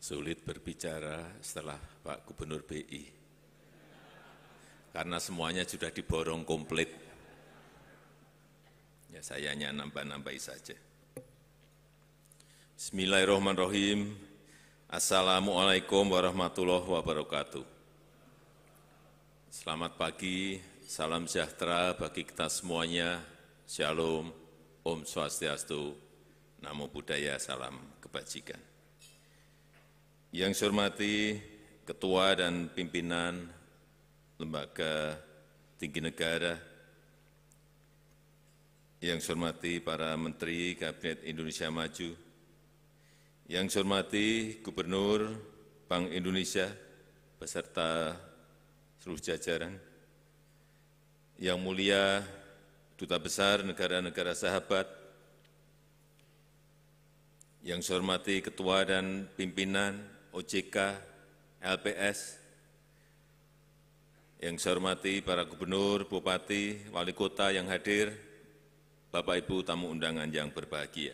Sulit berbicara setelah Pak Gubernur BI. Karena semuanya sudah diborong komplit. Ya saya hanya nambah-nambahi saja. Bismillahirrahmanirrahim. Assalamualaikum warahmatullahi wabarakatuh. Selamat pagi, salam sejahtera bagi kita semuanya. Shalom, Om Swastiastu, Namo Buddhaya, salam kebajikan yang saya hormati Ketua dan Pimpinan Lembaga Tinggi Negara, yang saya hormati para Menteri Kabinet Indonesia Maju, yang saya hormati Gubernur Bank Indonesia beserta seluruh jajaran, yang mulia Duta Besar Negara-Negara Sahabat, yang saya hormati Ketua dan Pimpinan ojk lps yang saya hormati para gubernur, bupati, wali kota yang hadir, Bapak Ibu tamu undangan yang berbahagia.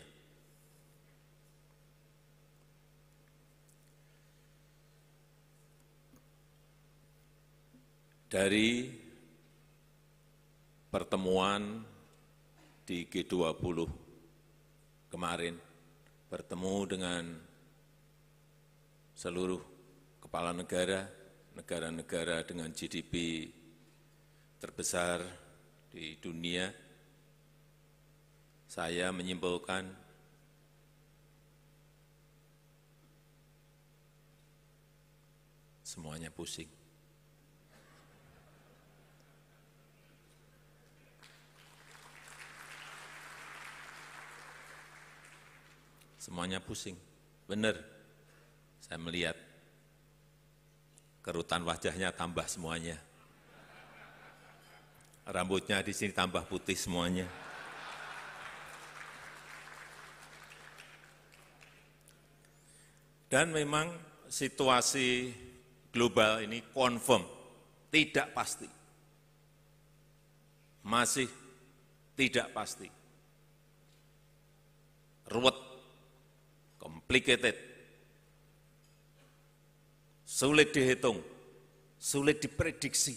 Dari pertemuan di G20 kemarin, bertemu dengan seluruh kepala negara, negara-negara dengan GDP terbesar di dunia, saya menyimpulkan semuanya pusing. Semuanya pusing, benar. Saya melihat kerutan wajahnya tambah semuanya. Rambutnya di sini tambah putih semuanya. Dan memang situasi global ini confirm, tidak pasti. Masih tidak pasti. Ruwet, complicated, sulit dihitung, sulit diprediksi.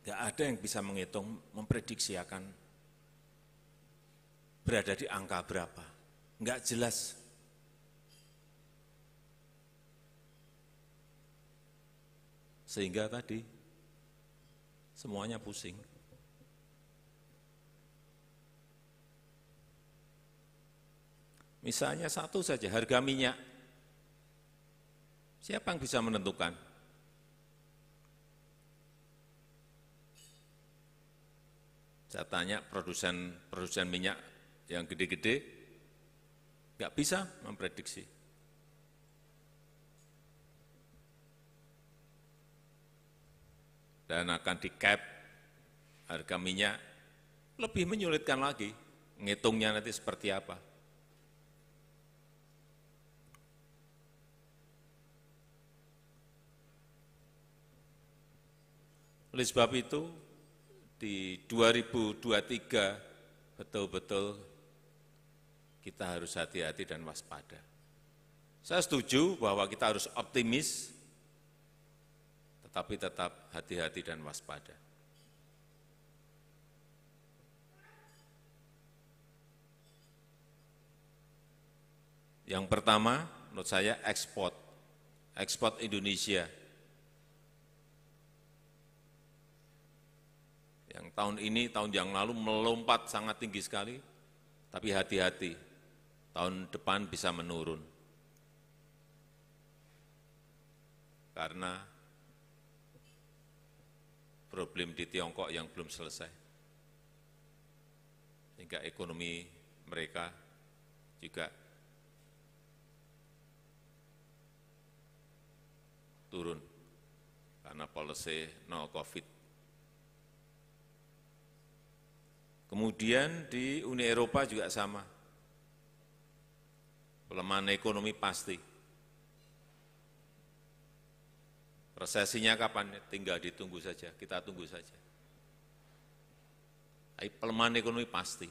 Tidak ada yang bisa menghitung, memprediksi akan berada di angka berapa. Enggak jelas. Sehingga tadi semuanya pusing. Misalnya satu saja, harga minyak. Siapa yang bisa menentukan? Saya tanya produsen-produsen minyak yang gede-gede, nggak bisa memprediksi. Dan akan di cap harga minyak lebih menyulitkan lagi, ngitungnya nanti seperti apa. Oleh sebab itu, di 2023 betul-betul kita harus hati-hati dan waspada. Saya setuju bahwa kita harus optimis, tetapi tetap hati-hati dan waspada. Yang pertama, menurut saya ekspor, ekspor Indonesia tahun ini, tahun yang lalu melompat sangat tinggi sekali, tapi hati-hati, tahun depan bisa menurun. Karena problem di Tiongkok yang belum selesai. Sehingga ekonomi mereka juga turun karena policy no COVID Kemudian di Uni Eropa juga sama. Pelemahan ekonomi pasti. Resesinya kapan? Tinggal ditunggu saja, kita tunggu saja. Tapi pelemahan ekonomi pasti.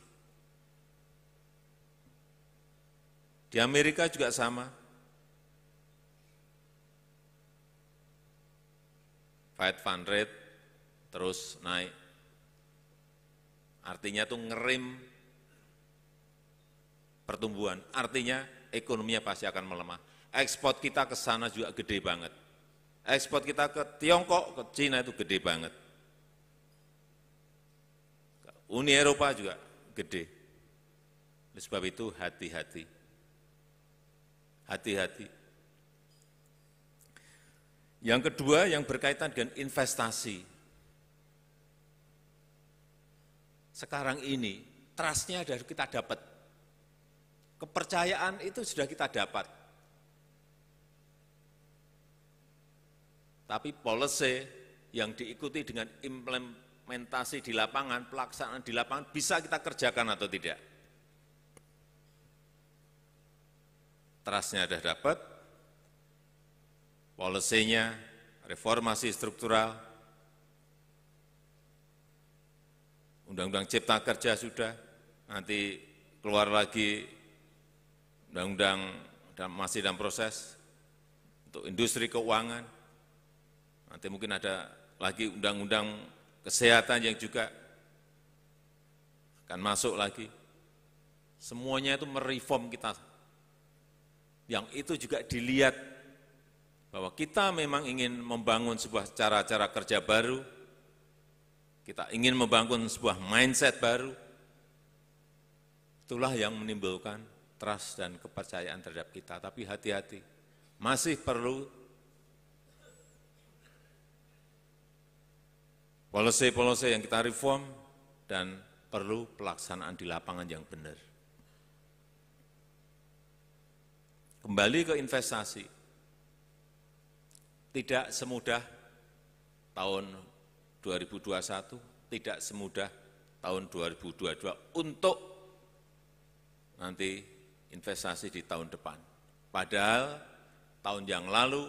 Di Amerika juga sama. Fed fund rate terus naik. Artinya itu ngerim pertumbuhan. Artinya ekonominya pasti akan melemah. Ekspor kita ke sana juga gede banget. Ekspor kita ke Tiongkok, ke Cina itu gede banget. Uni Eropa juga gede. Oleh sebab itu hati-hati. Hati-hati. Yang kedua yang berkaitan dengan investasi. sekarang ini trustnya sudah kita dapat. Kepercayaan itu sudah kita dapat. Tapi policy yang diikuti dengan implementasi di lapangan, pelaksanaan di lapangan, bisa kita kerjakan atau tidak? Trustnya sudah dapat, policy-nya reformasi struktural undang undang cipta kerja sudah, nanti keluar lagi undang-undang masih dalam proses untuk industri keuangan. Nanti mungkin ada lagi undang-undang kesehatan yang juga akan masuk lagi. Semuanya itu mereform kita. Yang itu juga dilihat bahwa kita memang ingin membangun sebuah cara-cara kerja baru, kita ingin membangun sebuah mindset baru, itulah yang menimbulkan trust dan kepercayaan terhadap kita. Tapi hati-hati, masih perlu policy-policy yang kita reform dan perlu pelaksanaan di lapangan yang benar. Kembali ke investasi, tidak semudah tahun 2021 tidak semudah tahun 2022 untuk nanti investasi di tahun depan. Padahal tahun yang lalu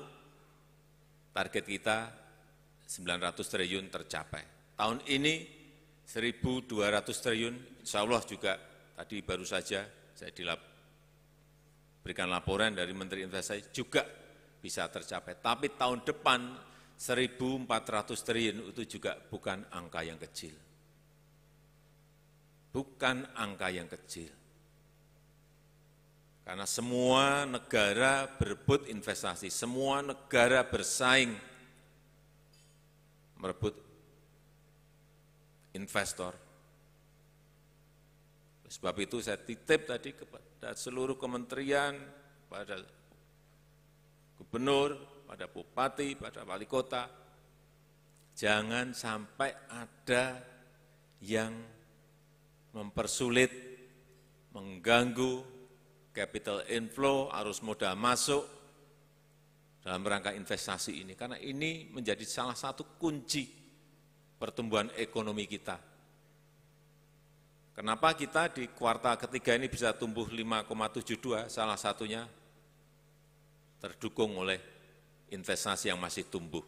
target kita 900 triliun tercapai. Tahun ini 1.200 triliun, insya Allah juga tadi baru saja saya berikan laporan dari Menteri Investasi juga bisa tercapai. Tapi tahun depan 1.400 triliun itu juga bukan angka yang kecil. Bukan angka yang kecil. Karena semua negara berebut investasi, semua negara bersaing merebut investor. Sebab itu saya titip tadi kepada seluruh kementerian, kepada gubernur, pada bupati, pada wali kota. Jangan sampai ada yang mempersulit, mengganggu capital inflow, arus modal masuk dalam rangka investasi ini. Karena ini menjadi salah satu kunci pertumbuhan ekonomi kita. Kenapa kita di kuartal ketiga ini bisa tumbuh 5,72, salah satunya terdukung oleh investasi yang masih tumbuh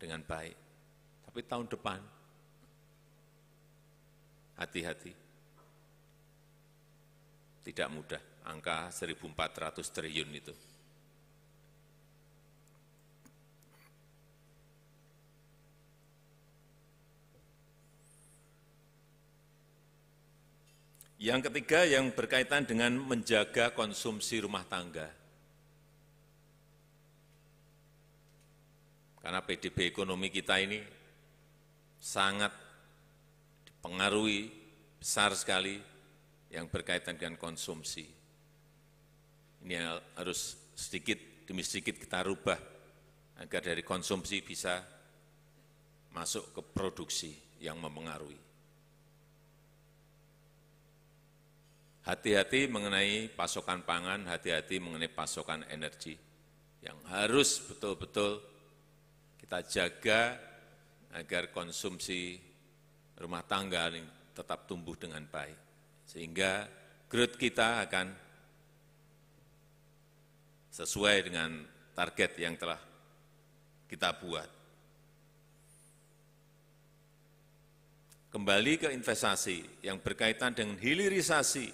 dengan baik. Tapi tahun depan, hati-hati. Tidak mudah, angka 1.400 triliun itu. Yang ketiga yang berkaitan dengan menjaga konsumsi rumah tangga. karena PDB ekonomi kita ini sangat dipengaruhi besar sekali yang berkaitan dengan konsumsi. Ini harus sedikit demi sedikit kita rubah agar dari konsumsi bisa masuk ke produksi yang mempengaruhi. Hati-hati mengenai pasokan pangan, hati-hati mengenai pasokan energi yang harus betul-betul kita jaga agar konsumsi rumah tangga ini tetap tumbuh dengan baik. Sehingga growth kita akan sesuai dengan target yang telah kita buat. Kembali ke investasi yang berkaitan dengan hilirisasi,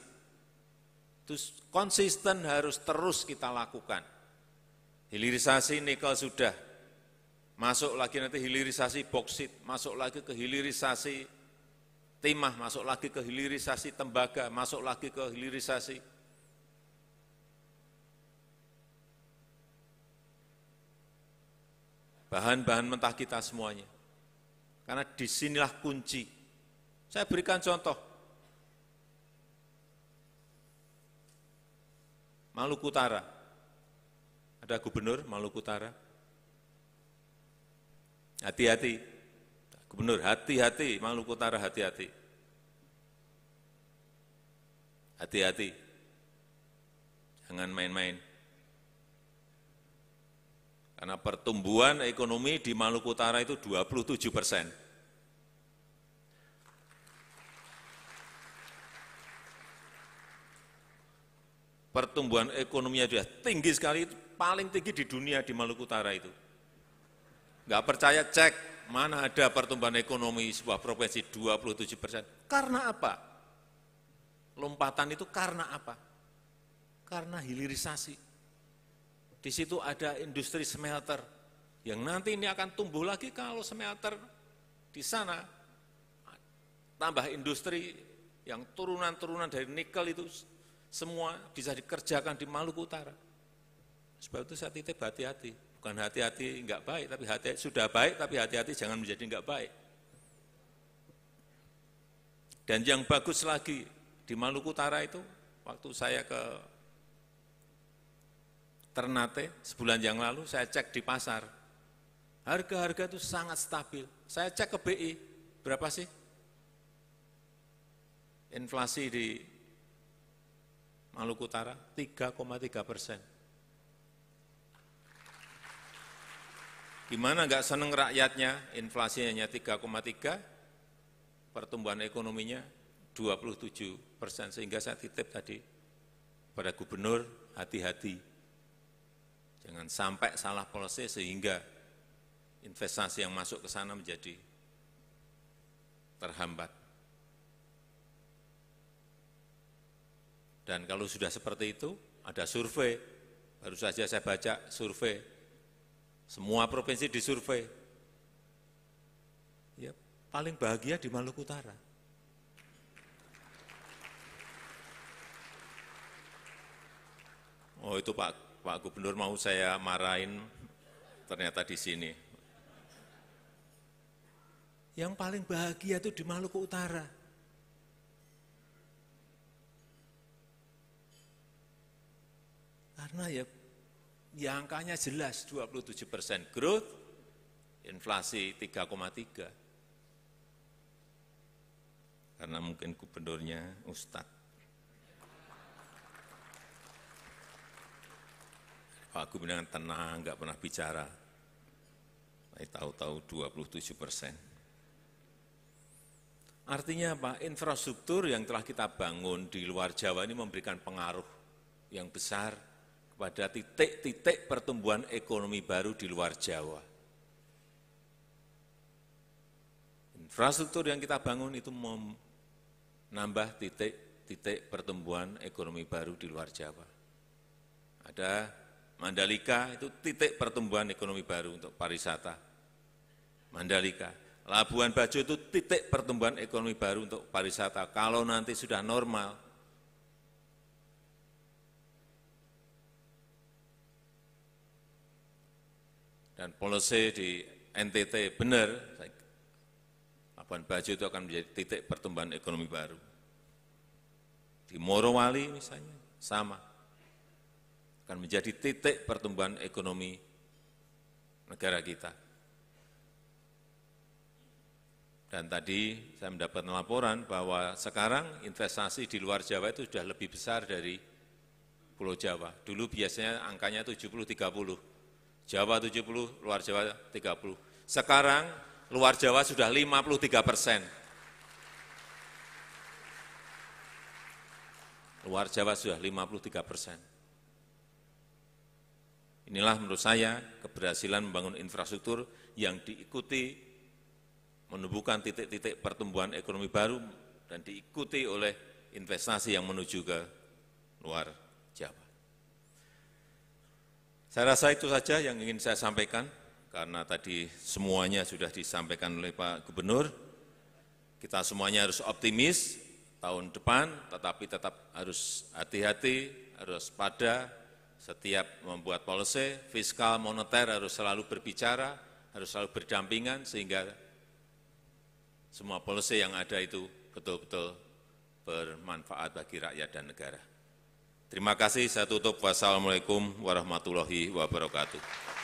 itu konsisten harus terus kita lakukan. Hilirisasi nikel sudah masuk lagi nanti hilirisasi boksit, masuk lagi ke hilirisasi timah, masuk lagi ke hilirisasi tembaga, masuk lagi ke hilirisasi bahan-bahan mentah kita semuanya. Karena disinilah kunci. Saya berikan contoh. Maluku Utara. Ada gubernur Maluku Utara, Hati-hati, Gubernur, hati-hati, Maluku Utara hati-hati. Hati-hati, jangan main-main. Karena pertumbuhan ekonomi di Maluku Utara itu 27 persen. Pertumbuhan ekonominya sudah tinggi sekali, paling tinggi di dunia di Maluku Utara itu. Gak percaya cek mana ada pertumbuhan ekonomi sebuah provinsi 27 persen. Karena apa? Lompatan itu karena apa? Karena hilirisasi. Di situ ada industri smelter yang nanti ini akan tumbuh lagi kalau smelter di sana tambah industri yang turunan-turunan dari nikel itu semua bisa dikerjakan di Maluku Utara. Sebab itu saya titip hati-hati bukan hati-hati enggak baik, tapi hati, -hati sudah baik, tapi hati-hati jangan menjadi enggak baik. Dan yang bagus lagi di Maluku Utara itu, waktu saya ke Ternate sebulan yang lalu, saya cek di pasar, harga-harga itu sangat stabil. Saya cek ke BI, berapa sih inflasi di Maluku Utara? 3,3 persen. Gimana nggak seneng rakyatnya, inflasinya hanya 3,3, pertumbuhan ekonominya 27 persen, sehingga saya titip tadi pada gubernur, hati-hati. Jangan sampai salah polisi sehingga investasi yang masuk ke sana menjadi terhambat. Dan kalau sudah seperti itu, ada survei, baru saja saya baca survei semua provinsi disurvei. Ya, paling bahagia di Maluku Utara. Oh itu Pak Pak Gubernur mau saya marahin ternyata di sini. Yang paling bahagia itu di Maluku Utara. Karena ya ya angkanya jelas 27 persen growth, inflasi 3,3. Karena mungkin gubernurnya Ustadz. Pak Gubernur tenang, nggak pernah bicara. Tapi tahu-tahu 27 persen. Artinya apa? Infrastruktur yang telah kita bangun di luar Jawa ini memberikan pengaruh yang besar kepada titik-titik pertumbuhan ekonomi baru di luar Jawa. Infrastruktur yang kita bangun itu menambah titik-titik pertumbuhan ekonomi baru di luar Jawa. Ada Mandalika, itu titik pertumbuhan ekonomi baru untuk pariwisata. Mandalika. Labuan Bajo itu titik pertumbuhan ekonomi baru untuk pariwisata. Kalau nanti sudah normal, dan policy di NTT benar, Labuan Bajo itu akan menjadi titik pertumbuhan ekonomi baru. Di Morowali misalnya, sama. Akan menjadi titik pertumbuhan ekonomi negara kita. Dan tadi saya mendapat laporan bahwa sekarang investasi di luar Jawa itu sudah lebih besar dari Pulau Jawa. Dulu biasanya angkanya 70-30 Jawa 70, luar Jawa 30. Sekarang luar Jawa sudah 53 persen. Luar Jawa sudah 53 persen. Inilah menurut saya keberhasilan membangun infrastruktur yang diikuti menumbuhkan titik-titik pertumbuhan ekonomi baru dan diikuti oleh investasi yang menuju ke luar Jawa. Saya rasa itu saja yang ingin saya sampaikan, karena tadi semuanya sudah disampaikan oleh Pak Gubernur. Kita semuanya harus optimis tahun depan, tetapi tetap harus hati-hati, harus pada, setiap membuat policy, fiskal, moneter harus selalu berbicara, harus selalu berdampingan, sehingga semua policy yang ada itu betul-betul bermanfaat bagi rakyat dan negara. Terima kasih. Saya tutup. Wassalamu'alaikum warahmatullahi wabarakatuh.